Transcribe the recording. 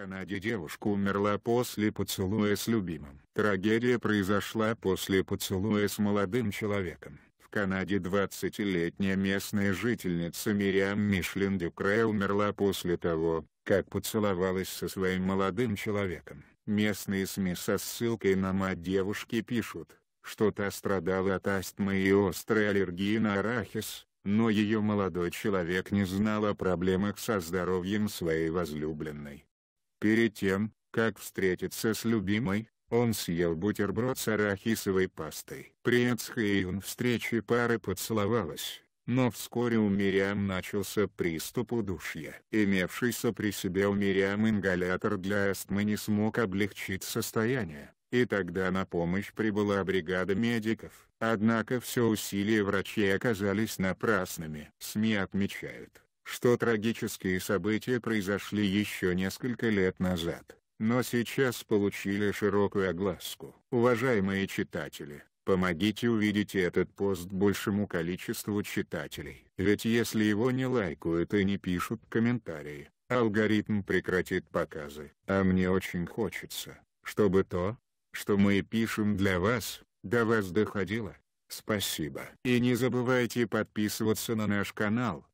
Канаде девушка умерла после поцелуя с любимым. Трагедия произошла после поцелуя с молодым человеком. В Канаде 20-летняя местная жительница Мириам Мишлин Дюкре умерла после того, как поцеловалась со своим молодым человеком. Местные СМИ со ссылкой на мать девушки пишут, что та страдала от астмы и острой аллергии на арахис, но ее молодой человек не знал о проблемах со здоровьем своей возлюбленной. Перед тем, как встретиться с любимой, он съел бутерброд с арахисовой пастой. При Эцхейн встрече пары поцеловалась, но вскоре у Мириам начался приступ удушья. Имевшийся при себе у Мириам ингалятор для астмы не смог облегчить состояние, и тогда на помощь прибыла бригада медиков. Однако все усилия врачей оказались напрасными. СМИ отмечают, что трагические события произошли еще несколько лет назад, но сейчас получили широкую огласку. Уважаемые читатели, помогите увидеть этот пост большему количеству читателей, ведь если его не лайкают и не пишут комментарии, алгоритм прекратит показы. А мне очень хочется, чтобы то, что мы пишем для вас, до вас доходило. Спасибо. И не забывайте подписываться на наш канал.